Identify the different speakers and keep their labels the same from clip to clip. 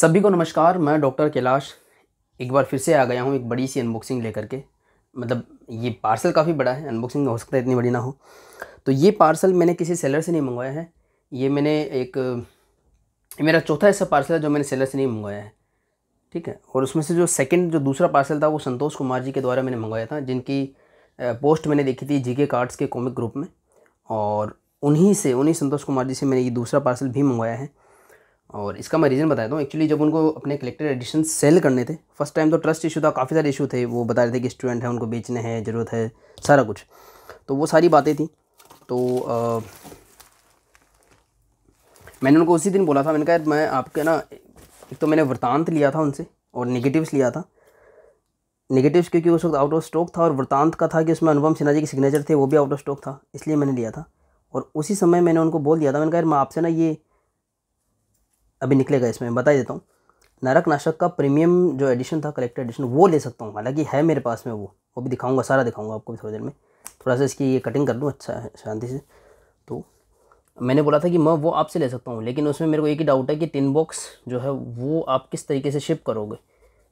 Speaker 1: सभी को नमस्कार मैं डॉक्टर कैलाश एक बार फिर से आ गया हूँ एक बड़ी सी अनबॉक्सिंग लेकर के मतलब ये पार्सल काफ़ी बड़ा है अनबॉक्सिंग हो सकता है इतनी बड़ी ना हो तो ये पार्सल मैंने किसी सेलर से नहीं मंगवाया है ये मैंने एक मेरा चौथा ऐसा पार्सल है जो मैंने सेलर से नहीं मंगवाया है ठीक है और उसमें से जो सेकेंड जो दूसरा पार्सल था वो संतोष कुमार जी के द्वारा मैंने मंगवाया था जिनकी पोस्ट मैंने देखी थी जी कार्ड्स के कॉमिक ग्रुप में और उन्हीं से उन्हीं संतोष कुमार जी से मैंने ये दूसरा पार्सल भी मंगवाया है और इसका मैं रीज़न बताया हूँ एक्चुअली जब उनको अपने कलेक्टेड एडिशन सेल करने थे फर्स्ट टाइम तो ट्रस्ट इशू था काफ़ी सारे इशू थे वो बता रहे थे कि स्टूडेंट हैं उनको बेचने हैं ज़रूरत है सारा कुछ तो वो सारी बातें थी तो आ, मैंने उनको उसी दिन बोला था मैंने कहा मैं आपके ना एक तो मैंने वृतांत लिया था उनसे और निगेटिव्स लिया था नेगेटिव्स क्योंकि उस वक्त आउट ऑफ स्टॉक था और वृतांत का था कि उसमें अनुपम सिन्हा जी की सिग्नेचर थे वो भी आउट ऑफ स्टॉक था इसलिए मैंने लिया था और उसी समय मैंने उनको बोल दिया था मैंने कहा मैं आपसे ना ये अभी निकलेगा इसमें बता देता हूँ नरक नाशक का प्रीमियम जो एडिशन था कलेक्टर एडिशन वो ले सकता हूँ हालांकि है मेरे पास में वो वो भी दिखाऊंगा सारा दिखाऊंगा आपको भी थोड़ी देर में थोड़ा सा इसकी ये कटिंग कर लूँ अच्छा शांति से तो मैंने बोला था कि मैं वो आपसे ले सकता हूँ लेकिन उसमें मेरे को एक ही डाउट है कि तीन बॉक्स जो है वो आप किस तरीके से शिप करोगे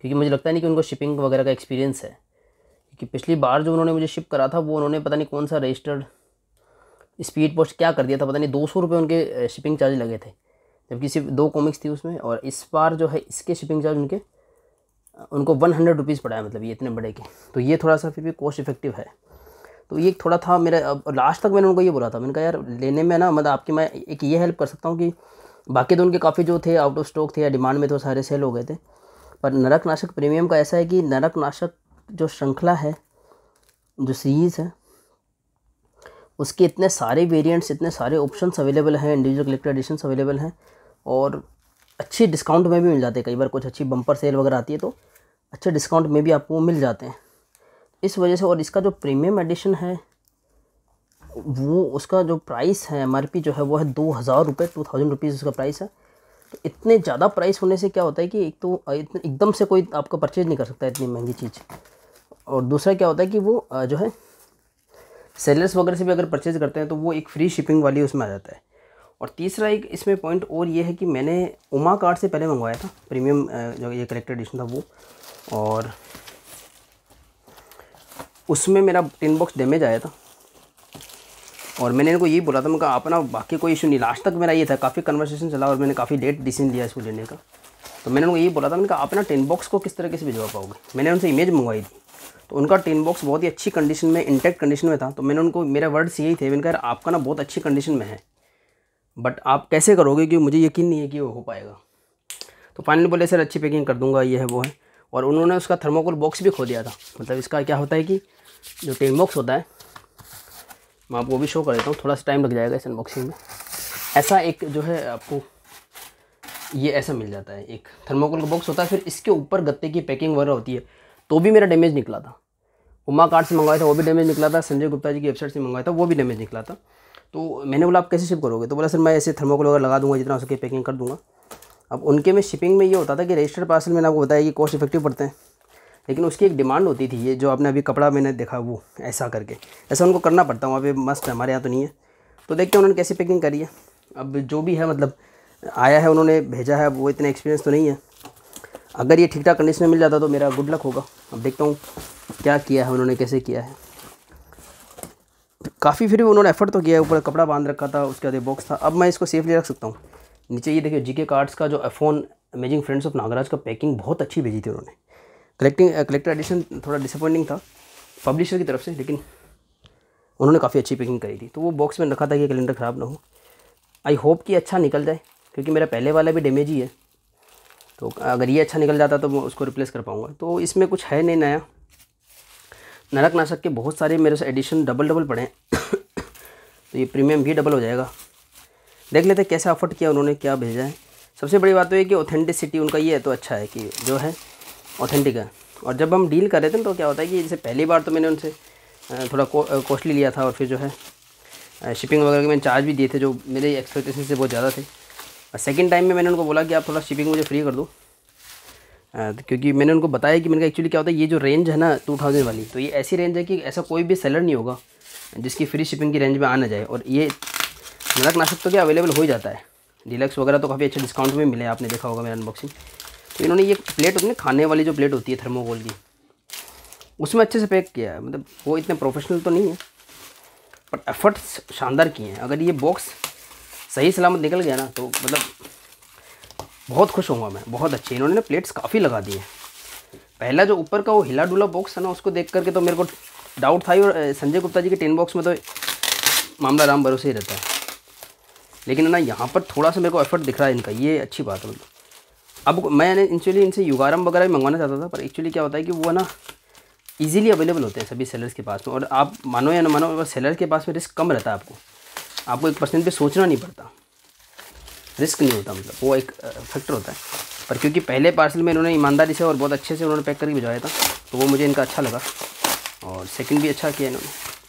Speaker 1: क्योंकि मुझे लगता नहीं कि उनको शिपिंग वगैरह का एक्सपीरियंस है क्योंकि पिछली बार जो उन्होंने मुझे शिप करा था वो उन्होंने पता नहीं कौन सा रजिस्टर्ड स्पीड पोस्ट क्या कर दिया था पता नहीं दो सौ रुपये उनके शिपिंग चार्ज लगे थे जबकि सिर्फ दो कॉमिक्स थी उसमें और इस बार जो है इसके शिपिंग चार्ज उनके उनको वन हंड्रेड रुपीज़ पड़ा है मतलब ये इतने बड़े के तो ये थोड़ा सा फिर भी कॉस्ट इफेक्टिव है तो ये थोड़ा था मेरा अब लास्ट तक मैंने उनको ये बोला था मैंने कहा यार लेने में ना मतलब आपकी मैं एक ये हेल्प कर सकता हूँ कि बाकी तो उनके काफ़ी जो थे आउट ऑफ स्टॉक थे या डिमांड में तो सारे सेल हो गए थे पर नरकनाशक प्रीमियम का ऐसा है कि नरक नाशक जो श्रृंखला है जो सीरीज़ है उसके इतने सारे वेरिएंट्स इतने सारे ऑप्शंस अवेलेबल हैं इंडिविजुअल कलेक्टर एडिशन अवेलेबल हैं और अच्छे डिस्काउंट में भी मिल जाते हैं कई बार कुछ अच्छी बम्पर सेल वगैरह आती है तो अच्छे डिस्काउंट में भी आपको मिल जाते हैं इस वजह से और इसका जो प्रीमियम एडिशन है वो उसका जो प्राइस है एम जो है वो है दो हज़ार रुपये टू थाउजेंड रुपीज़ उसका प्राइस है तो इतने ज़्यादा प्राइस होने से क्या होता है कि एक तो एकदम से कोई आपका परचेज नहीं कर सकता इतनी महंगी चीज़ और दूसरा क्या होता है कि वो जो है सेलर्स वगैरह से भी अगर परचेज़ करते हैं तो वो एक फ्री शिपिंग वाली उसमें आ जाता है और तीसरा एक इसमें पॉइंट और ये है कि मैंने उमा कार्ड से पहले मंगवाया था प्रीमियम जो ये कलेक्टर एडिशन था वो और उसमें मेरा टिन बॉक्स डैमेज आया था और मैंने इनको यही बोला था मैं अपना बाकी कोई इशू नहीं लास्ट तक मेरा ये था काफ़ी कन्वर्सेशन चला और मैंने काफ़ी लेट डिसीजन लिया इसको लेने का तो मैंने उनको यही बोला था मैंने कहा अपना टेन बॉक्स को किस तरीके से भिजवा पाओगे मैंने उनसे इमेज मंगवाई थी तो उनका टेन बॉक्स बहुत ही अच्छी कंडीशन में इंटैक्ट कंडीशन में था तो मैंने उनको मेरे वर्ड्स यही थे मैंने कहा आपका ना बहुत अच्छी कंडीशन में है बट आप कैसे करोगे क्योंकि मुझे यकीन नहीं है कि वो हो पाएगा तो फाइनली बोले सर अच्छी पैकिंग कर दूंगा ये है वो है और उन्होंने उसका थर्मोकोल बॉक्स भी खो दिया था मतलब इसका क्या होता है कि जो टेन बॉक्स होता है मैं आपको भी शो कर देता हूँ थोड़ा सा टाइम लग जाएगा इस अनबॉक्सिंग में ऐसा एक जो है आपको ये ऐसा मिल जाता है एक थर्मोकोल का बॉक्स होता है फिर इसके ऊपर गत्ते की पैकिंग वगैरह होती है तो भी मेरा डैमेज निकला था उमा कार्ड से मंगवाया था वो भी डैमेज निकला था संजय गुप्ता जी की वेबसाइट से मंगवाया था वो भी डैमेज निकला था तो मैंने बोला आप कैसे शिप करोगे तो बोला सर मैं ऐसे थर्मोकोल वगैरह लगा दूंगा जितना उसकी पैकिंग कर दूंगा अब उनके में शिपिंग में ये होता था कि रजिस्टर्ड पार्सल मैंने आपको बताया कि कॉस्ट इफेक्टिव पड़ते हैं लेकिन उसकी एक डिमांड होती थी ये जो आपने अभी कपड़ा मैंने देखा वो ऐसा करके ऐसा उनको करना पड़ता वहाँ पे मस्त है हमारे यहाँ तो नहीं है तो देखते हैं उन्होंने कैसी पैकिंग करी है अब जो भी है मतलब आया है उन्होंने भेजा है वो इतना एक्सपीरियंस तो नहीं है अगर ये ठीक ठाक कंडीशन में मिल जाता तो मेरा गुड लक होगा अब देखता हूँ क्या किया है उन्होंने कैसे किया है काफ़ी फिर भी उन्होंने एफर्ट तो किया है ऊपर कपड़ा बांध रखा था उसके बाद बॉक्स था अब मैं इसको सेफली रख सकता हूँ नीचे ये देखिए जीके कार्ड्स का जो फ़ोन अमेजिंग फ्रेंड्स ऑफ नागराज का पैकिंग बहुत अच्छी भेजी थी उन्होंने कलेक्टिंग कलेक्टर एडिशन थोड़ा डिसअपॉइंटिंग था पब्लिशर की तरफ से लेकिन उन्होंने काफ़ी अच्छी पैकिंग करी थी तो वो बॉक्स में रखा था कि कैलेंडर ख़राब ना हो आई होप कि अच्छा निकल जाए क्योंकि मेरा पहले वाला भी डैमेज ही है तो अगर ये अच्छा निकल जाता तो मैं उसको रिप्लेस कर पाऊँगा तो इसमें कुछ है नहीं नया नरक नाशक के बहुत सारे मेरे से एडिशन डबल डबल पड़े हैं तो ये प्रीमियम भी डबल हो जाएगा देख लेते कैसे अफोर्ड किया उन्होंने क्या भेजा है सबसे बड़ी बात तो ये कि ऑथेंटिसिटी उनका ये है तो अच्छा है कि जो है ऑथेंटिक है और जब हम डील कर रहे थे तो क्या होता है कि जैसे पहली बार तो मैंने उनसे थोड़ा कॉस्टली लिया था और फिर जो है शिपिंग वगैरह के मैंने चार्ज भी दिए थे जो मेरे एक्सपेक्टेशन से बहुत ज़्यादा थे और सेकेंड टाइम में मैंने उनको बोला कि आप थोड़ा शिपिंग मुझे फ्री कर दो तो क्योंकि मैंने उनको बताया कि मैंने एक्चुअली क्या होता है ये जो रेंज है ना टू थाउजेंड वाली तो ये ऐसी रेंज है कि ऐसा कोई भी सेलर नहीं होगा जिसकी फ्री शिपिंग की रेंज में आना जाए और ये नरक नाशक तो क्या अवेलेबल हो ही जाता है डिलक्स वगैरह तो काफ़ी अच्छे डिस्काउंट में मिले आपने देखा होगा मेरा अनबॉक्सिंग तो इन्होंने ये प्लेट अपने खाने वाली जो प्लेट होती है थर्मोकोल की उसमें अच्छे से पैक किया है मतलब वो इतने प्रोफेशनल तो नहीं है पर एफर्ट्स शानदार किए हैं अगर ये बॉक्स सही सलामत निकल गया ना तो मतलब बहुत खुश होऊंगा मैं बहुत अच्छे इन्होंने ना प्लेट्स काफ़ी लगा दी पहला जो ऊपर का वो हिला डुला बॉक्स है ना उसको देख करके तो मेरे को डाउट था ही और संजय गुप्ता जी के टेन बॉक्स में तो मामला राम भरोसे ही रहता है लेकिन ना यहाँ पर थोड़ा सा मेरे को एफर्ट दिख रहा है इनका ये अच्छी बात है मतलब अब मैं एक्चुअली इनसे युगारम वगैरह भी मंगवाना चाहता था पर एक्चुअली क्या होता है कि वो ना इजीली अवेलेबल होते हैं सभी सेलर्स के पास में और आप मानो या ना मानो अगर सेलर के पास में रिस्क कम रहता है आपको आपको एक परसेंट पर सोचना नहीं पड़ता रिस्क नहीं होता मतलब वो एक फैक्टर होता है पर क्योंकि पहले पार्सल में इन्होंने ईमानदारी से और बहुत अच्छे से उन्होंने पैक करके भिजवाया था तो वो मुझे इनका अच्छा लगा और सेकंड भी अच्छा किया इन्होंने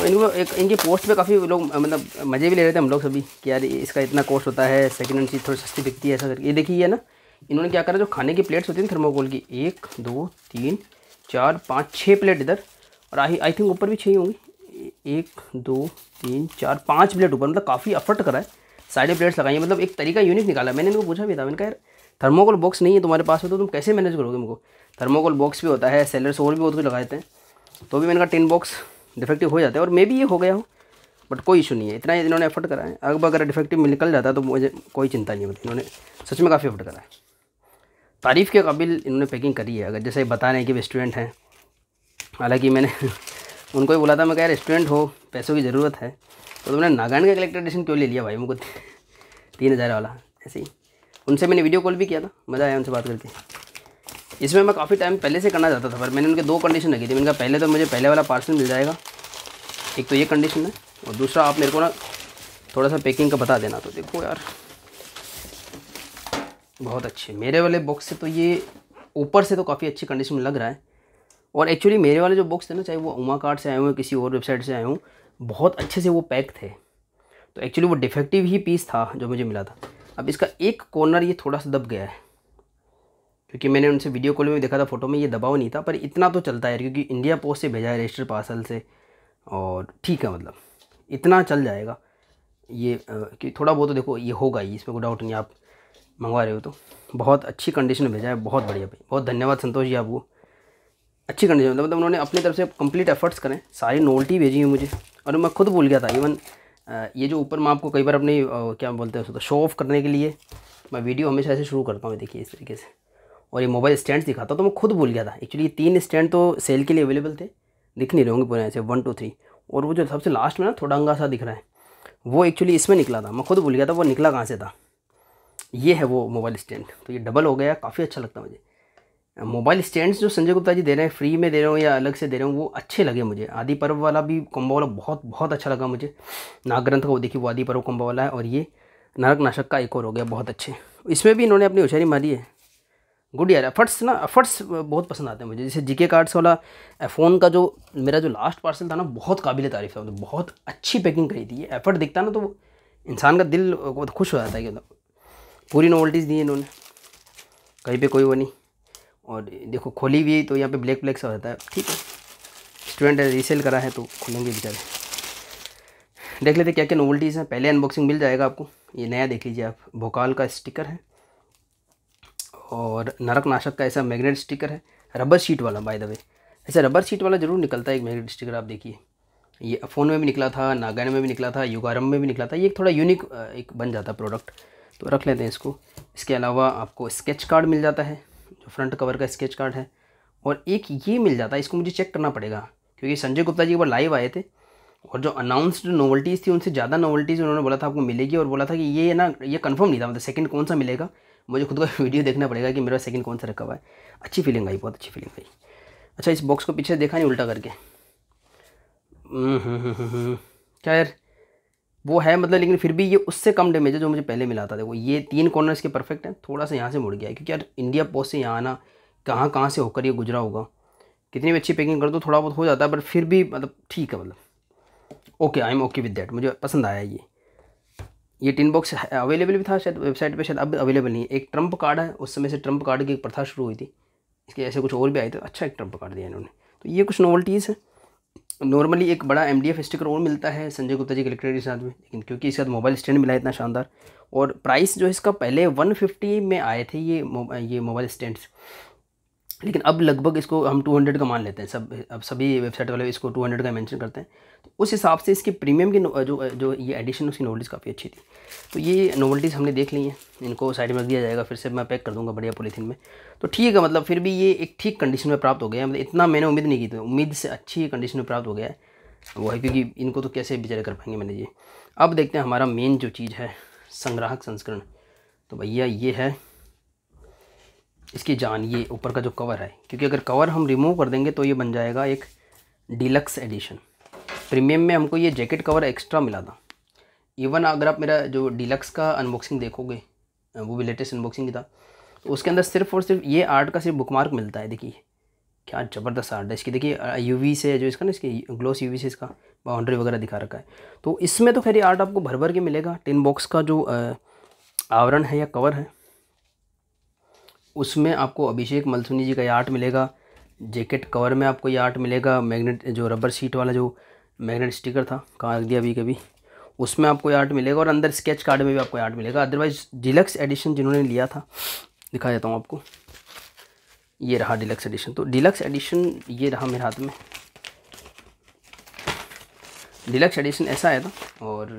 Speaker 1: तो इनको एक इनकी पोस्ट पे काफ़ी लोग मतलब मज़े भी ले रहे थे हम लोग सभी कि यार इसका इतना कॉस्ट होता है सेकंड हैंड चीज़ थोड़ी सस्ती बिकती है ऐसा करके ये देखिए है ना इन्होंने क्या करा जो खाने की प्लेट्स होती हैं थर्मोकोल की एक दो तीन चार पाँच छः प्लेट इधर और आई आई थिंक ऊपर भी छः होंगी एक दो तीन चार पाँच प्लेट ऊपर मतलब काफ़ी अफर्ट करा है सारे प्लेट्स लगाई मतलब एक तरीका यूनिक निकाला मैंने इनको पूछा भी था मैंने कहा यार थर्मोकोल बॉक्स नहीं है तुम्हारे पास में तो तुम कैसे मैनेज करोगे मुझको थर्मोकोल बॉक्स भी होता है सेलर्स और भी बहुत कुछ लगाते हैं तो भी मैंने कहा टिन बॉक्स डिफेक्टिव हो जाता है और मे भी ये हो गया हो बट कोई इशू नहीं है इतना इन्होंने एफर्ट करा है अगर अगर डिफेक्टिव निकल जाता तो मुझे कोई चिंता नहीं होती इन्होंने सच में काफ़ी एफर्ट करा है तारीफ़ के काबिल इन्होंने पैकिंग करी है अगर जैसे बता रहे हैं कि वे स्टूडेंट हैं हालांकि मैंने उनको ही बोला था मैं कह रहा स्टूडेंट हो पैसों की ज़रूरत है तो तुमने नागान का कलेक्टर एडिशन क्यों ले लिया भाई मुझको तीन हज़ार वाला ऐसे ही उनसे मैंने वीडियो कॉल भी किया था मज़ा आया उनसे बात करके इसमें मैं काफ़ी टाइम पहले से करना चाहता था पर मैंने उनके दो कंडीशन रखी थी मैंने कहा पहले तो मुझे पहले वाला पार्सल मिल जाएगा एक तो ये कंडीशन है और दूसरा आप मेरे को ना थोड़ा सा पैकिंग का बता देना तो देखो यार बहुत अच्छे मेरे वाले बॉक्स से तो ये ऊपर से तो काफ़ी अच्छी कंडीशन में लग रहा है और एक्चुअली मेरे वाले जो बॉक्स थे ना चाहे वो उमा कार्ड से आए हों किसी और वेबसाइट से आए हों बहुत अच्छे से वो पैक थे तो एक्चुअली वो डिफेक्टिव ही पीस था जो मुझे मिला था अब इसका एक कॉर्नर ये थोड़ा सा दब गया है क्योंकि मैंने उनसे वीडियो कॉल में देखा था फ़ोटो में ये दबाव नहीं था पर इतना तो चलता है क्योंकि इंडिया पोस्ट से भेजा है रजिस्टर पार्सल से और ठीक है मतलब इतना चल जाएगा ये कि थोड़ा बहुत तो देखो ये होगा ही इसमें कोई डाउट नहीं आप मंगवा रहे हो तो बहुत अच्छी कंडीशन में भेजा है बहुत बढ़िया भाई बहुत धन्यवाद संतोष जी आपको अच्छी कंडीशन मतलब मतलब उन्होंने अपनी तरफ से कंप्लीट एफर्ट्स करें सारी नोल्टी भेजी है मुझे और मैं खुद भूल गया था इवन ये जो ऊपर मैं आपको कई बार अपनी क्या बोलते हैं उसको तो शो ऑफ करने के लिए मैं वीडियो हमेशा ऐसे शुरू करता हूँ देखिए इस तरीके से और ये मोबाइल स्टैंड दिखाता तो मैं खुद भूल गया था एक्चुअली ये तीन स्टैंड तो सेल के लिए अवेलेबल थे दिख नहीं रहे होंगे पूरे ऐसे वन टू थ्री और वो जो सबसे लास्ट में ना थोड़ा अंगा सा दिख रहा है वो एक्चुअली इसमें निकला था मैं खुद भूल गया था वो निकला कहाँ से था ये है वो मोबाइल स्टैंड तो ये डबल हो गया काफ़ी अच्छा लगता मुझे मोबाइल स्टैंड्स जो संजय गुप्ता जी दे रहे हैं फ्री में दे रहे हो या अलग से दे रहे हो वो अच्छे लगे मुझे आदि पर्व वाला भी कम्बा वाला बहुत बहुत अच्छा लगा मुझे नागग्रंथ का वो देखिए वो आदि पर्व कम्बा वाला है और ये नरक नाशक का एक और हो गया बहुत अच्छे इसमें भी इन्होंने अपनी होशियारी मारी है गुड यार एफर्ट्स ना एफर्ट्स बहुत पसंद आते हैं मुझे जैसे जीके कार्ड्स वाला फ़ोन का जो मेरा जो लास्ट पार्सल था ना बहुत काबिल तारीफ था मतलब बहुत अच्छी पैकिंग करी थी एफर्ट दिखता ना तो इंसान का दिल बहुत खुश हो जाता है कि मतलब पूरी नोवल्टीज़ दी इन्होंने कहीं पर कोई वो नहीं और देखो खोली भी तो यहाँ पर ब्लैक ब्लैक सा रहता है ठीक है स्टूडेंट रीसेल करा है तो खुलेंगे बेचारे देख लेते क्या क्या नोवल्टीज़ हैं पहले अनबॉक्सिंग मिल जाएगा आपको ये नया देख लीजिए आप भोकाल का स्टिकर है और नरक नाशक का ऐसा मैग्नेट स्टिकर है रबर शीट वाला बाय द वे ऐसा रबर शीट वाला ज़रूर निकलता है एक मैग्नेट स्टिकर आप देखिए ये फ़ोन में भी निकला था नागैन में भी निकला था युगारम में भी निकला था ये एक थोड़ा यूनिक एक बन जाता है प्रोडक्ट तो रख लेते हैं इसको इसके अलावा आपको स्केच कार्ड मिल जाता है जो फ्रंट कवर का स्केच कार्ड है और एक ये मिल जाता है इसको मुझे चेक करना पड़ेगा क्योंकि संजय गुप्ता जी एक बार लाइव आए थे और जो अनाउंसड नोवल्टीज़ थी उनसे ज़्यादा नोवल्टीज़ उन्होंने बोला था आपको मिलेगी और बोला था कि ये ना ये कन्फर्म नहीं था मतलब सेकेंड कौन सा मिलेगा मुझे खुद का वीडियो देखना पड़ेगा कि मेरा सेकंड कौन सा रखा हुआ है अच्छी फीलिंग आई बहुत अच्छी फीलिंग आई अच्छा इस बॉक्स को पीछे देखा नहीं उल्टा करके हम्म, हम्म, हम्म, क्या यार वो है मतलब लेकिन फिर भी ये उससे कम डैमेज है जो मुझे पहले मिला था देखो ये तीन कॉर्नर इसके परफेक्ट हैं थोड़ा सा यहाँ से मुड़ गया है क्योंकि यार इंडिया पोस्ट से यहाँ आना कहाँ कहाँ से होकर ये गुजरा होगा कितनी भी अच्छी पैकिंग कर दो थोड़ा बहुत हो जाता है पर फिर भी मतलब ठीक है मतलब okay I am okay with that मुझे पसंद आया ये ये टिन बॉक्स अवेलेबल भी था शायद वेबसाइट पे शायद अब अवेलेबल नहीं है एक ट्रंप कार्ड है उस समय से ट्रंप कार्ड की एक प्रथा शुरू हुई थी इसके ऐसे कुछ और भी आए थे अच्छा एक ट्रंप कार्ड दिया इन्होंने तो ये कुछ नॉवल्टीज़ हैं नॉर्मली एक बड़ा एम स्टिकर और मिलता है संजय गुप्ता जी के के साथ में लेकिन क्योंकि इसके साथ मोबाइल स्टैंड मिला इतना शानदार और प्राइस जो इसका पहले फिफ्टी में आए थे ये ये मोबाइल स्टैंड लेकिन अब लगभग इसको हम 200 का मान लेते हैं सब अब सभी वेबसाइट वाले इसको 200 का मेंशन करते हैं तो उस हिसाब से इसके प्रीमियम की जो जो ये एडिशन उसकी नॉवल्टीज़ काफ़ी अच्छी थी तो ये नॉवल्टीज़ हमने देख ली हैं इनको साइड में रख दिया जाएगा फिर से मैं पैक कर दूंगा बढ़िया पोलीथीन में तो ठीक है मतलब फिर भी ये एक ठीक कंडीशन में प्राप्त हो गया मतलब इतना मैंने उम्मीद नहीं की थी उम्मीद से अच्छी कंडीशन में प्राप्त हो गया है वो है क्योंकि इनको तो कैसे बेचारे कर पाएंगे मैंने ये अब देखते हैं हमारा मेन जो चीज़ है संग्राहक संस्करण तो भैया ये है इसकी जान ये ऊपर का जो कवर है क्योंकि अगर कवर हम रिमूव कर देंगे तो ये बन जाएगा एक डिलक्स एडिशन प्रीमियम में हमको ये जैकेट कवर एक्स्ट्रा मिला था इवन अगर आप मेरा जो डिलक्स का अनबॉक्सिंग देखोगे वो भी लेटेस्ट अनबॉक्सिंग था तो उसके अंदर सिर्फ और सिर्फ ये आर्ट का सिर्फ बुकमार्क मिलता है देखिए क्या ज़बरदस्त आर्ट है इसकी देखिए यूवी से जो इसका ना इसकी ग्लोस यूवी से इसका बाउंड्री वगैरह दिखा रखा है तो इसमें तो खैर आर्ट आपको भर भर के मिलेगा टिन बॉक्स का जो आवरण है या कवर है उसमें आपको अभिषेक मलसुनी जी का ये आर्ट मिलेगा जैकेट कवर में आपको ये आर्ट मिलेगा मैग्नेट जो रबर सीट वाला जो मैग्नेट स्टिकर था कहाँ रख दिया अभी कभी उसमें आपको आर्ट मिलेगा और अंदर स्केच कार्ड में भी आपको आर्ट मिलेगा अदरवाइज डिलक्स एडिशन जिन्होंने लिया था दिखा देता हूँ आपको ये रहा डिलक्स एडिशन तो डिलक्स एडिशन ये रहा मेरे हाथ में डिलक्स एडिशन ऐसा आया था और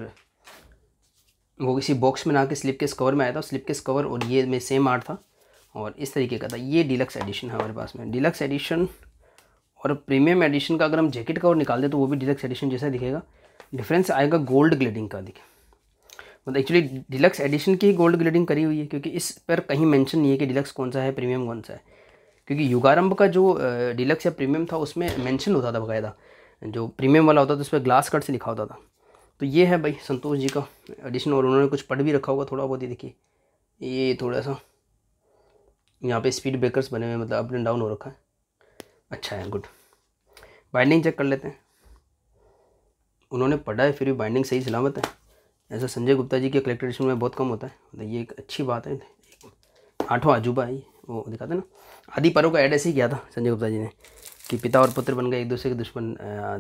Speaker 1: वो किसी बॉक्स में ना के स्लिप केस कवर में आया था स्लिप केस कवर और ये में सेम आर्ट था और इस तरीके का था ये डिलक्स एडिशन है हमारे पास में डिलक्स एडिशन और प्रीमियम एडिशन का अगर हम जैकेट कवर निकाल दें तो वो भी डिलक्स एडिशन जैसा दिखेगा डिफरेंस आएगा गोल्ड ग्लेडिंग का दिखे मतलब एक्चुअली डिलक्स एडिशन की ही गोल्ड ग्लेडिंग करी हुई है क्योंकि इस पर कहीं मैंशन नहीं है कि डिलक्स कौन सा है प्रीमियम कौन सा है क्योंकि युगारंभ का जो डिलक्स या प्रीमियम था उसमें मैंशन होता था बकायदा जो प्रीमियम वाला होता था तो उस पर ग्लास कट से लिखा होता था तो ये है भाई संतोष जी का एडिशन और उन्होंने कुछ पढ़ भी रखा होगा थोड़ा बहुत ही देखिए ये थोड़ा सा यहाँ पे स्पीड ब्रेकर्स बने हुए मतलब अप एंड डाउन हो रखा है अच्छा है गुड बाइंडिंग चेक कर लेते हैं उन्होंने पढ़ा है फिर भी बाइंडिंग सही सलामत है ऐसा संजय गुप्ता जी के कलेक्टर में बहुत कम होता है तो ये एक अच्छी बात है आठों अजूबा है वो दिखाते ना आदि परों का ऐड ऐसे ही किया था संजय गुप्ता जी ने कि पिता और पुत्र बन गए एक दूसरे के दुश्मन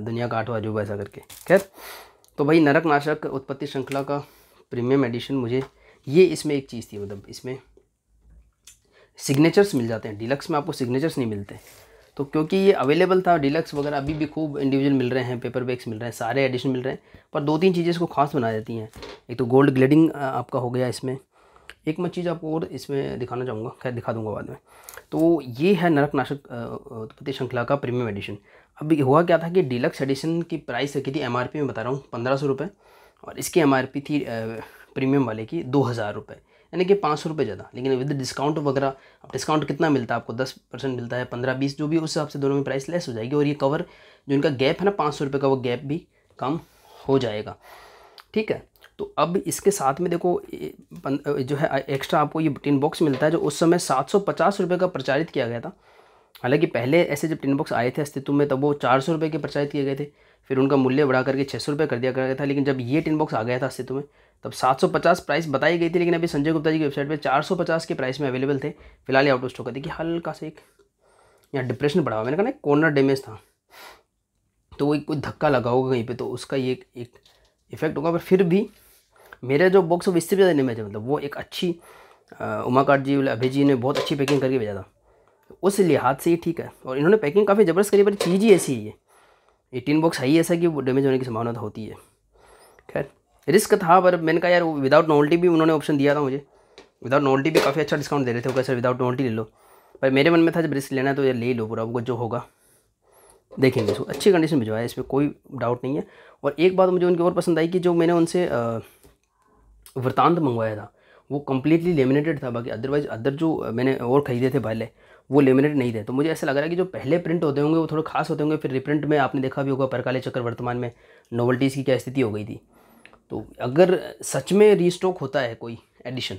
Speaker 1: दुनिया का आठवां अजूबा ऐसा करके खैर तो भाई नरक नाशक उत्पत्ति श्रृंखला का प्रीमियम एडिशन मुझे ये इसमें एक चीज़ थी मतलब इसमें सिग्नेचर्स मिल जाते हैं डिलक्स में आपको सिग्नेचर्स नहीं मिलते तो क्योंकि ये अवेलेबल था डिलक्स वगैरह अभी भी खूब इंडिविजुअल मिल रहे हैं पेपर बैग्स मिल रहे हैं सारे एडिशन मिल रहे हैं पर दो तीन चीज़ें इसको खास बना देती हैं एक तो गोल्ड ग्लेडिंग आपका हो गया इसमें एक मैं चीज़ आपको और इसमें दिखाना चाहूँगा खैर दिखा दूंगा बाद में तो ये है नरकनाशक उत्पत्ति श्रृंखला का प्रीमियम एडिशन अब हुआ क्या था कि डिलक्स एडिशन की प्राइस रखी थी एम में बता रहा हूँ पंद्रह सौ और इसकी एम थी प्रीमियम वाले की दो हज़ार रुपये यानी कि पाँच सौ रुपये ज़्यादा लेकिन विद डिस्काउंट वगैरह अब डिस्काउंट कितना मिलता है आपको दस परसेंट मिलता है पंद्रह बीस जो भी उस हिसाब से दोनों में प्राइस लेस हो जाएगी और ये कवर जो इनका गैप है ना पाँच सौ रुपये का वो गैप भी कम हो जाएगा ठीक है तो अब इसके साथ में देखो जो है एक्स्ट्रा आपको ये टिन बॉक्स मिलता है जो उस समय सात सौ पचास रुपये का प्रचारित किया गया था हालांकि पहले ऐसे जब टिन बॉक्स आए थे अस्तित्व में तब वो चार सौ रुपये के प्रचारित किए गए थे फिर उनका मूल्य बढ़ा करके छः सौ रुपये कर दिया गया था लेकिन जब ये टिन बॉक्स आ गया था अस्तित्व में तब 750 प्राइस बताई गई थी लेकिन अभी संजय गुप्ता जी की वेबसाइट पे 450 के प्राइस में अवेलेबल थे फिलहाल ये आउट ऑफ स्टॉक है देखिए हल्का से एक यहाँ डिप्रेशन बढ़ा हुआ मैंने कहा ना कॉर्नर डैमेज था तो वो कोई धक्का लगा होगा कहीं पर तो उसका ये एक इफेक्ट होगा पर फिर भी मेरा जो बॉक्स वो इससे भी ज़्यादा डैमेज है मतलब वो एक अच्छी उमाकांत जी अभय जी ने बहुत अच्छी पैकिंग करके भेजा था उस लिहाज से ये ठीक है और इन्होंने पैकिंग काफ़ी ज़बरदस्त करी पर चीज़ ही ऐसी ही है एटीन बॉक्स है ही ऐसा कि वो डैमेज होने की संभावना तो होती है खैर रिस्क था पर मैंने कहा यार विदाउट नॉल्टी भी उन्होंने ऑप्शन दिया था मुझे विदाउट नॉल्टी भी काफ़ी अच्छा डिस्काउंट दे रहे थे वो सर विदाउट नॉल्टी ले लो पर मेरे मन में था जब रिस्क लेना है तो यार ले लो पूरा वो जो होगा देखेंगे इसको अच्छी कंडीशन में भिजवाया इस पर कोई डाउट नहीं है और एक बात मुझे उनकी और पसंद आई कि जो मैंने उनसे वृतांत मंगवाया था वो कम्प्लीटली लेमिनेटेड था बाकी अदरवाइज अदर जो मैंने और ख़रीदे थे पहले वो लेमिनेट नहीं थे तो मुझे ऐसा लग रहा है कि जो पहले प्रिंट होते होंगे वो थोड़े खास होते होंगे फिर रिप्रिंट में आपने देखा भी होगा परकाले चक्कर वर्तमान में नोवल्टीज़ की क्या स्थिति हो गई थी तो अगर सच में रीस्टॉक होता है कोई एडिशन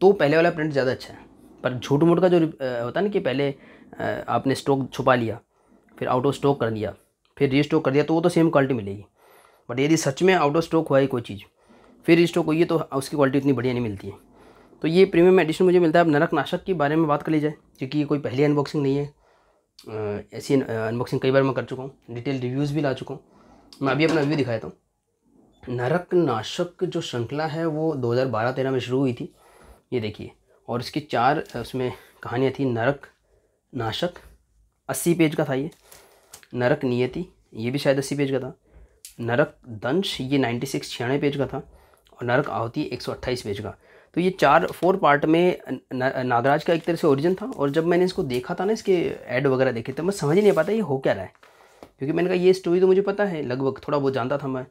Speaker 1: तो पहले वाला प्रिंट ज़्यादा अच्छा है पर झूठ मूठ का जो होता ना कि पहले आपने स्टॉक छुपा लिया फिर आउट ऑफ स्टॉक कर दिया फिर रीस्टॉक कर दिया तो वो तो सेम क्वालिटी मिलेगी बट यदि सच में आउट ऑफ स्टॉक हुआ है कोई चीज़ फिर रीस्टॉक हुई है तो उसकी क्वालिटी इतनी बढ़िया नहीं मिलती है तो ये प्रीमियम एडिशन मुझे मिलता है अब नरक नाशक के बारे में बात कर ली जाए क्योंकि ये कोई पहली अनबॉक्सिंग नहीं है ऐसी अनबॉक्सिंग कई बार मैं कर चुका हूँ डिटेल रिव्यूज़ भी ला चुका हूँ मैं अभी अपना रिव्यू दिखाया था हूँ नरक नाशक जो श्रृंखला है वो 2012-13 में शुरू हुई थी ये देखिए और इसकी चार उसमें कहानियाँ थी नरक नाशक अस्सी पेज का था ये नरक नियति ये भी शायद अस्सी पेज का था नरक दंश ये नाइन्टी सिक्स पेज का था नरक आहुति एक सौ पेज का तो ये चार फोर पार्ट में नागराज का एक तरह से ओरिजिन था और जब मैंने इसको देखा था ना इसके ऐड वगैरह देखे तो मैं समझ ही नहीं पाता ये हो क्या रहा है क्योंकि मैंने कहा ये स्टोरी तो मुझे पता है लगभग थोड़ा बहुत जानता था मैं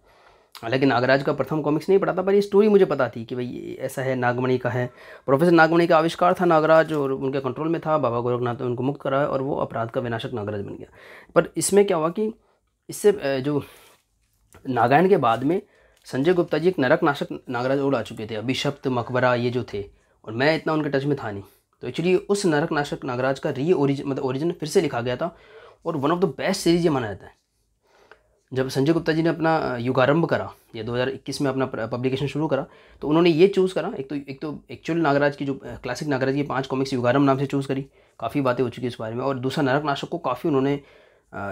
Speaker 1: हालांकि नागराज का प्रथम कॉमिक्स नहीं पढ़ा था पर ये स्टोरी मुझे पता थी कि भाई ऐसा है नागमणि का है प्रोफेसर नागमणि का आविष्कार था नागराज और उनके कंट्रोल में था बाबा गोरखनाथ ने उनको मुक्त कराया और वो अपराध का विनाशक नागराज बन गया पर इसमें क्या हुआ कि इससे जो नागायण के बाद में संजय गुप्ता जी एक नरक नाशक नागराज ओड आ चुके थे अभिशप्त मकबरा ये जो थे और मैं इतना उनके टच में था नहीं तो एक्चुअली उस नरक नाशक नागराज का री ओरिजिन मतलब ओरिजिन फिर से लिखा गया था और one of the best series ये माना जाता है जब संजय गुप्ता जी ने अपना युगारंभ करा या 2021 में अपना पब्लिकेशन शुरू करा तो उन्होंने ये चूज़ करा एक तो एक तो एक्चुअल नागराज की जो क्लासिक नागराज की पांच कॉमिक्स युगारंभ नाम से चूज़ करी काफ़ी बातें हो चुकी इस बारे में और दूसरा नरक नाशक को काफ़ी उन्होंने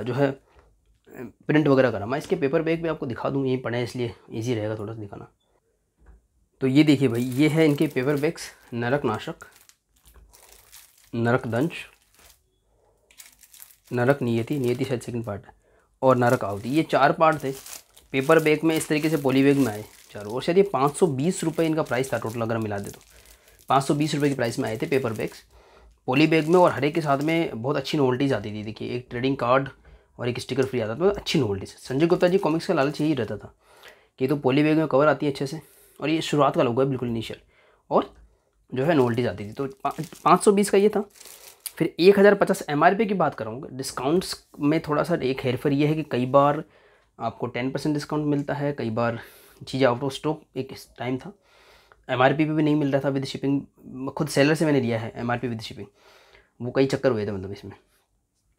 Speaker 1: जो है प्रिंट वगैरह करा मैं इसके पेपर बैग में आपको दिखा दूँ यहीं पढ़ा इसलिए ईजी रहेगा थोड़ा सा दिखाना तो ये देखिए भाई ये है इनके पेपर बैग्स नरक नाशक नरक दंश नरक नियति नियति शायद सेकंड पार्ट है और नरक आवती ये चार पार्ट थे पेपर बैग में इस तरीके से पोली बैग में आए चारों और शायद ये पाँच सौ बीस रुपये इनका प्राइस था टोटल अगर मिला दे तो पाँच सौ बीस रुपये के प्राइस में आए थे पेपर बैग्स पॉली बैग में और हरे के साथ में बहुत अच्छी नॉल्टीज आती थी देखिए एक ट्रेडिंग कार्ड और एक स्टिकर फ्री आता था तो अच्छी नोवल्टी संजय गुप्ता जी कॉमिक्स का लालच यही रहता था कि तो पोली बैग में कवर आती है अच्छे से और ये शुरुआत का लोगो है बिल्कुल इनिशियल और जो है नोवल्टीज आती थी तो पाँच सौ बीस का ये था फिर एक हज़ार पचास एम आर पी की बात करूँगा डिस्काउंट्स में थोड़ा सा एक हेरफेर ये है कि कई बार आपको टेन परसेंट डिस्काउंट मिलता है कई बार चीज़ आउट ऑफ स्टॉक एक टाइम था एम आर पी पर भी नहीं मिल रहा था विद शिपिंग खुद सेलर से मैंने लिया है M R P with shipping वो कई चक्कर हुए थे मतलब इसमें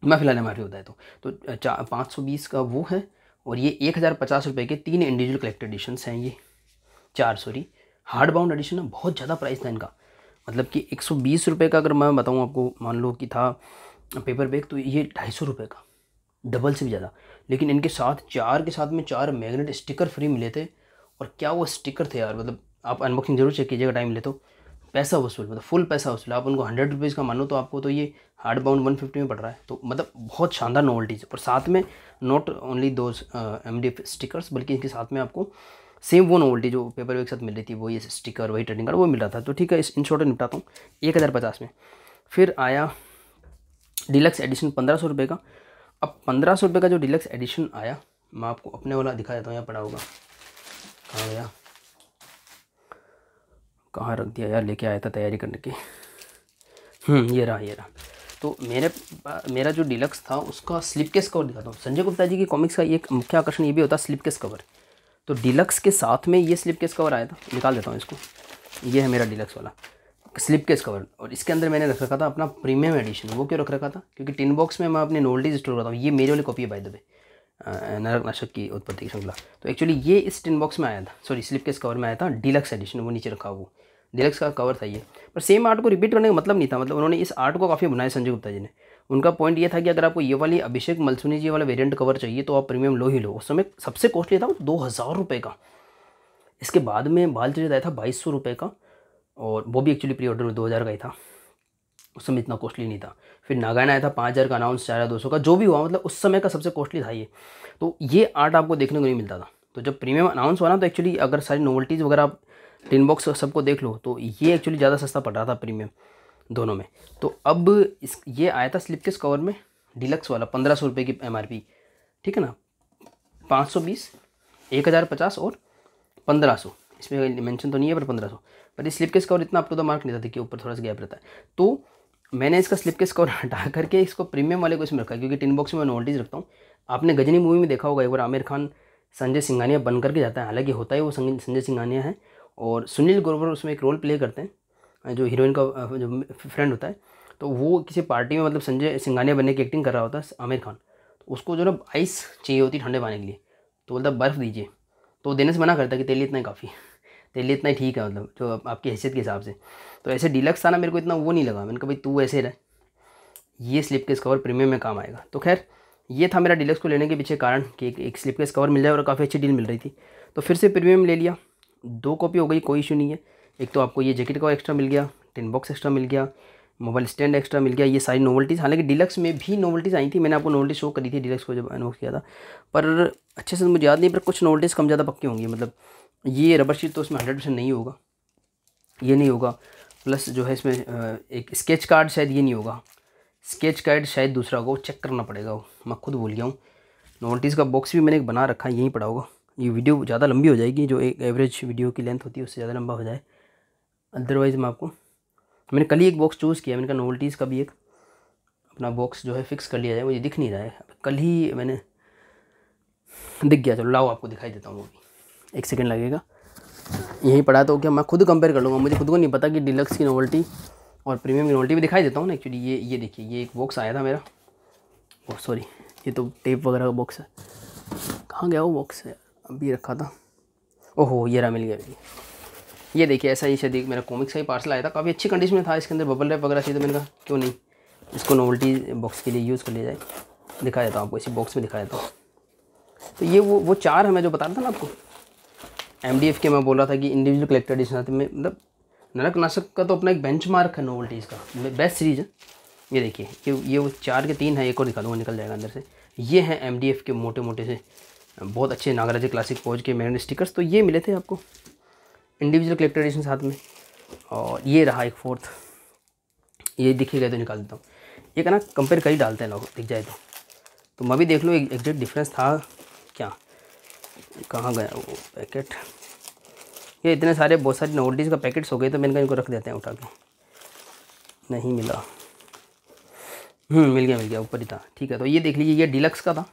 Speaker 1: मैं फिलहाल एम आर पी बताया तो, तो चार पाँच सौ बीस का वो है और ये एक हज़ार पचास रुपये के तीन इंडिविजुअल कलेक्टेड एडिशन हैं ये चार सॉरी हार्ड बाउंड एडिशन है बहुत ज़्यादा प्राइस था इनका मतलब कि एक सौ बीस रुपये का अगर मैं बताऊँ आपको मान लो कि था पेपर बैग तो ये ढाई सौ रुपये का डबल से भी ज़्यादा लेकिन इनके साथ चार के साथ में चार मैग्नेट स्टिकर फ्री मिले थे और क्या वो स्टिकर थे यार मतलब आप अनबॉक्सिंग जरूर चेक कीजिएगा टाइम ले तो पैसा वसूल मतलब फुल पैसा वसूल आप उनको हंड्रेड रुपीज़ का मानो तो आपको तो ये हार्ड बाउंड वन फिफ्टी में पड़ रहा है तो मतलब बहुत शानदार नॉवल्टीज और साथ में नॉट ओनली दो एम डी एफ स्टिकर्स बल्कि इसके साथ में आपको सेम वो नॉवल्टी जो पेपर वे के साथ मिल रही थी वही स्टिकर वही ट्रेडिंग कार्ड वो मिल रहा था तो ठीक है इस इन शॉर्ट निपटाता हूँ एक हज़ार पचास में फिर आया डिलक्स एडिशन पंद्रह सौ रुपये का अब पंद्रह सौ रुपये का जो डिलक्स एडिशन आया मैं आपको अपने वाला दिखा देता हूँ यहाँ पड़ा होगा कहाँ गया कहाँ रख दिया यार लेके आया था तैयारी करने की हम्म, ये रहा ये रहा तो मेरे मेरा जो डिलक्स था उसका स्लिप केस कवर दिखाता हूँ संजय गुप्ता जी की कॉमिक्स का एक मुख्य आकर्षण ये भी होता है स्लिप केस कवर तो डिलक्स के साथ में ये स्लिप केस कवर आया था निकाल देता हूँ इसको ये है मेरा डिलक्स वाला स्लिप केस कवर और इसके अंदर मैंने रख रखा था अपना प्रीमियम एडिशन वो क्यों रख रखा था क्योंकि टिन बॉक्स में मैं अपने नोल्डीज स्टोर करता हूँ ये मेरे वाली कॉपी है बाय द नरक नाशक की उत्पत्ति की श्रृंखला तो एक्चुअली ये इस टिन बॉक्स में आया था सॉरी स्लिप केस कवर में आया था डिलक्स एडिशन वो नीचे रखा वो डिलक्स का कवर था ये पर सेम आर्ट को रिपीट करने का मतलब नहीं था मतलब उन्होंने इस आर्ट को काफ़ी बनाया संजय गुप्ता जी ने उनका पॉइंट ये था कि अगर आपको ये वाली अभिषेक मलसुनी जी वाला वेरिएंट कवर चाहिए तो आप प्रीमियम लो ही लो उस समय सबसे कॉस्टली था दो हज़ार रुपये का इसके बाद में बाल चरित आया था बाईस सौ रुपये का और वो भी एक्चुअली प्री ऑर्डर में दो हज़ार का ही था उस समय इतना कॉस्टली नहीं था फिर नागायन आया था पाँच हज़ार का अनाउंस चार हज़ार दो सौ का जो भी हुआ मतलब उस समय का सबसे कॉस्टली था ये तो ये आर्ट आपको देखने को नहीं मिलता था तो जब प्रीमियम अनाउंस हुआ ना तो एक्चुअली अगर सारी नोवल्टीज़ वगैरह आप टिन बॉक्स सबको देख लो तो ये एक्चुअली ज़्यादा सस्ता पड़ रहा था प्रीमियम दोनों में तो अब इस ये आया था स्लिप किस कवर में डिलक्स वाला पंद्रह सौ रुपये की एम आर पी ठीक है ना पाँच सौ बीस एक हज़ार पचास और पंद्रह सौ इसमें मेंशन तो नहीं है पर पंद्रह सौ पर इस स्लिप केस कवर इतना अप टू द मार्क नहीं था कि ऊपर थोड़ा सा गैप रहता है तो मैंने इसका स्लिप के स्कोर हटा करके इसको प्रीमियम वाले को इसमें रखा क्योंकि टिन बॉक्स में मैं रखता हूँ आपने गजनी मूवी में देखा होगा एक बार आमिर खान संजय सिंघानिया बन करके जाता है हालांकि होता ही वो संजय सिंघानिया है और सुनील ग्रोवर उसमें एक रोल प्ले करते हैं जो हीरोइन का जो फ्रेंड होता है तो वो किसी पार्टी में मतलब संजय सिंघानिया बनने की एक्टिंग कर रहा होता है आमिर खान तो उसको जो ना आइस चाहिए होती ठंडे पानी के लिए तो बोलता बर्फ़ दीजिए तो देने से मना करता है कि तेल इतना ही काफ़ी तेरे इतना ही ठीक है मतलब जो आपकी हैसियत के हिसाब से तो ऐसे डिलक्स था ना मेरे को इतना वो नहीं लगा मैंने कहा भाई तू ऐसे रह ये स्लिप केस कवर प्रीमियम में काम आएगा तो खैर ये था मेरा डिलक्स को लेने के पीछे कारण कि एक, एक स्लिप केस कवर मिल जाए और काफ़ी अच्छी डील मिल रही थी तो फिर से प्रीमियम ले लिया दो कॉपी हो गई कोई इशू नहीं है एक तो आपको ये जैकेट कवर एक्स्ट्रा मिल गया टिन बॉक्स एक्स्ट्रा मिल गया मोबाइल स्टैंड एक्स्ट्रा मिल गया ये सारी नोवल्टीज़ हालांकि डिलक्स में भी नोवल्टीज़ आई थी मैंने आपको नोवल्टी शो करी थी डिलक्स को जब अनबॉक्स किया था पर अच्छे से मुझे याद नहीं पर कुछ नोवल्टीज़ कम ज़्यादा पक्की होंगी मतलब ये रबर शीट तो इसमें हंड्रेड परसेंट नहीं होगा ये नहीं होगा प्लस जो है इसमें एक स्केच कार्ड शायद ये नहीं होगा स्केच कार्ड शायद दूसरा होगा वो चेक करना पड़ेगा वो मैं खुद भूल गया हूँ नोटिस का बॉक्स भी मैंने एक बना रखा है यहीं पड़ा होगा ये वीडियो ज़्यादा लंबी हो जाएगी जो एक एवरेज वीडियो की लेंथ होती है उससे ज़्यादा लंबा हो जाए अदरवाइज़ मैं आपको मैंने कल ही एक बॉक्स चूज़ किया मैंने कहा नॉवल्टीज़ का भी एक अपना बॉक्स जो है फिक्स कर लिया जाए मुझे दिख नहीं रहा है कल ही मैंने दिख गया चलो लाओ आपको दिखाई देता हूँ वो भी एक सेकेंड लगेगा यहीं पढ़ा तो क्या मैं खुद कंपेयर कर लूँगा मुझे खुद को नहीं पता कि डिलक्स की नॉवल्टी और प्रीमियम की नॉवल्टी भी दिखाई देता हूँ ना एक्चुअली ये ये देखिए ये एक बॉक्स आया था मेरा ओह oh, सॉरी ये तो टेप वगैरह का बॉक्स है कहाँ गया वो बॉक्स है अभी रखा था ओहो ये रहा मिल गया भी ये देखिए ऐसा ही शायद मेरा कॉमिक्स का ही पार्सल आया था काफ़ी अच्छी कंडीशन में था इसके अंदर बबल रैप वगैरह चाहिए तो मैंने कहा क्यों नहीं इसको नोवल्टी बॉक्स के लिए यूज़ कर लिया जाए दिखा देता हूँ आपको इसी बॉक्स में दिखा देता हूँ तो ये वो वो चार है मैं जो बता रहा था ना आपको एम के मैं बोल रहा था कि इंडिविजुअल कलेक्टर एडिशन में मतलब नरक नाशक का तो अपना एक बेंच मार्क है नोवल्टीज़ का बेस्ट सीरीज है ये देखिए ये ये वो चार के तीन है एक और दिखा दूँगा निकल जाएगा अंदर से ये हैं एम के मोटे मोटे से बहुत अच्छे नागराज क्लासिक पोज के मैंने स्टिकर्स तो ये मिले थे आपको इंडिविजुअल कलेक्टर एडिशन साथ में और ये रहा एक फोर्थ ये दिखे गए तो निकाल देता हूँ ये कहना कंपेयर कर ही डालते हैं लोग दिख जाए तो तो मैं भी देख लूँ एग्जैक्ट डिफरेंस था कहाँ गया वो पैकेट ये इतने सारे बहुत सारे नोटिस का पैकेट्स हो गए तो मैंने कहा इनको रख देते हैं उठा के नहीं मिला हम्म, मिल गया मिल गया ऊपर ही था ठीक है तो ये देख लीजिए ये डिलक्स का था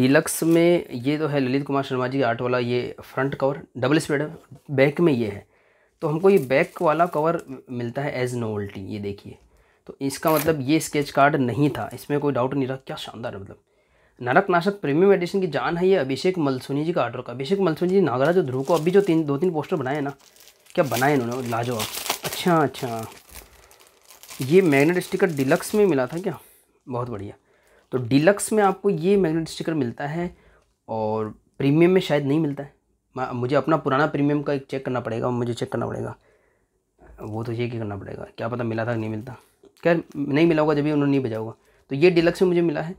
Speaker 1: डिलक्स में ये तो है ललित कुमार शर्मा जी आर्ट वाला ये फ्रंट कवर डबल स्पेड है बैक में ये है तो हमको ये बैक वाला कवर मिलता है एज नोवल्टी ये देखिए तो इसका मतलब ये स्केच कार्ड नहीं था इसमें कोई डाउट नहीं रहा क्या शानदार है मतलब नरक नाशक प्रीमियम एडिशन की जान है ये अभिषेक मलसुनी जी का आर्डर का अभिषेक मलसूनी जी नागराज जो ध्रुव को अभी जो तीन दो तीन पोस्टर बनाए ना क्या बनाए इन्होंने आप अच्छा अच्छा ये मैग्नेट स्टिकर डिलक्स में मिला था क्या बहुत बढ़िया तो डिलक्स में आपको ये मैग्नेट स्टिकर मिलता है और प्रीमियम में शायद नहीं मिलता है मुझे अपना पुराना प्रीमियम का एक चेक करना पड़ेगा मुझे चेक करना पड़ेगा वो तो ये क्या करना पड़ेगा क्या पता मिला था नहीं मिलता खैर नहीं मिला होगा जब भी उन्होंने नहीं भेजा होगा तो ये डिलक्स में मुझे मिला है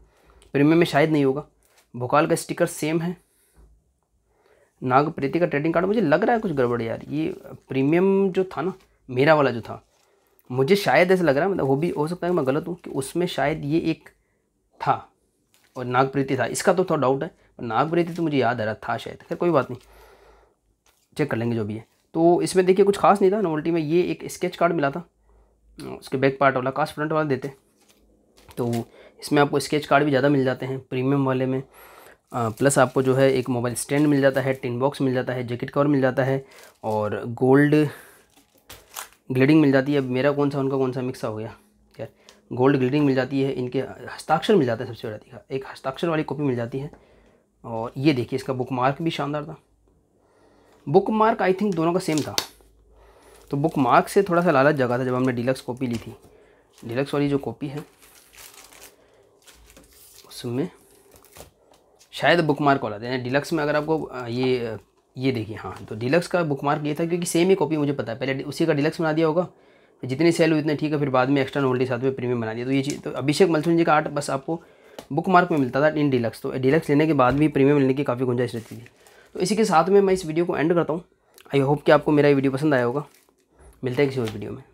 Speaker 1: प्रीमियम में शायद नहीं होगा भोकाल का स्टिकर सेम है नागप्रीति का ट्रेडिंग कार्ड मुझे लग रहा है कुछ गड़बड़ यार ये प्रीमियम जो था ना मेरा वाला जो था मुझे शायद ऐसा लग रहा है मतलब वो भी हो सकता है मैं गलत हूँ कि उसमें शायद ये एक था और नागप्रीति था इसका तो थोड़ा डाउट है पर नागप्रीति तो मुझे याद आ रहा था शायद खैर कोई बात नहीं चेक कर लेंगे जो भी है तो इसमें देखिए कुछ खास नहीं था नॉवल्टी में ये एक स्केच कार्ड मिला था उसके बैक पार्ट वाला कास्ट फ्रंट वाला देते तो इसमें आपको स्केच कार्ड भी ज़्यादा मिल जाते हैं प्रीमियम वाले में आ, प्लस आपको जो है एक मोबाइल स्टैंड मिल जाता है टिन बॉक्स मिल जाता है जैकेट कवर मिल जाता है और गोल्ड ग्लेडिंग मिल जाती है मेरा कौन सा उनका कौन सा मिक्सा हो गया क्या गोल्ड ग्लेडिंग मिल जाती है इनके हस्ताक्षर मिल जाता है सबसे बड़ा एक हस्ताक्षर वाली कॉपी मिल जाती है और ये देखिए इसका बुक मार्क भी शानदार था बुक मार्क आई थिंक दोनों का सेम था तो बुक मार्क से थोड़ा सा लालच जगा था जब हमने डिलक्स कॉपी ली थी डिलक्स वाली जो कॉपी है में शायद बुक मार्क वाला था डिलक्स में अगर आपको ये ये देखिए हाँ तो डिलक्स का बुक मार्क ये था क्योंकि सेम ही कॉपी मुझे पता है पहले उसी का डिलक्स बना दिया होगा जितनी सेल हुई उतने ठीक है फिर बाद में एक्स्ट्रा नोल्टी साथ में प्रीमियम बना दिया तो ये चीज़ तो अभिषेक मलसून जी का आर्ट बस आपको बुक मार्क में मिलता था इन डिलक्स तो डिलक्स लेने के बाद भी प्रीमियम लेने की काफ़ी गुंजाइश रहती थी तो इसी के साथ में मैं इस वीडियो को एंड करता हूँ आई होप कि आपको मेरा ये वीडियो पसंद आया होगा मिलता है किसी और वीडियो में